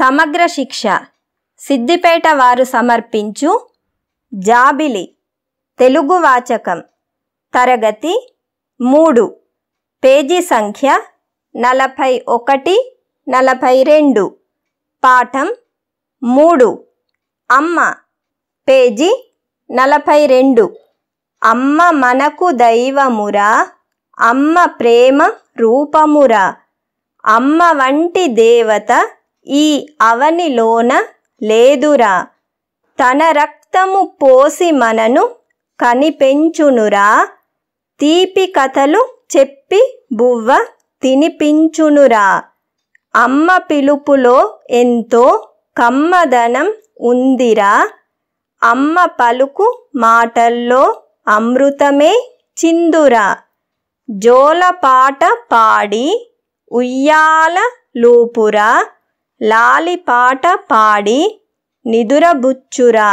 సమగ్ర శిక్ష సిద్దిపేట వారు సమర్పించు జాబిలి తెలుగు వాచకం తరగతి మూడు పేజీ సంఖ్య నలభై ఒకటి నలభై రెండు పాఠం మూడు అమ్మ పేజీ నలభై రెండు అమ్మ మనకు దైవమురా అమ్మ ప్రేమ రూపమురా అమ్మ వంటి దేవత ఈ అవనిలోన లేదురా తన రక్తము పోసి మనను కనిపెంచునురా తీపి కథలు చెప్పి బువ్వ తినిపించునురా అమ్మ పిలుపులో ఎంతో కమ్మదనం ఉందిరా అమ్మ పలుకు మాటల్లో అమృతమే చిందురా జోలపాట పాడి ఉయ్యాల లూపురా లాలిపాట పాడి నిదురబుచ్చురా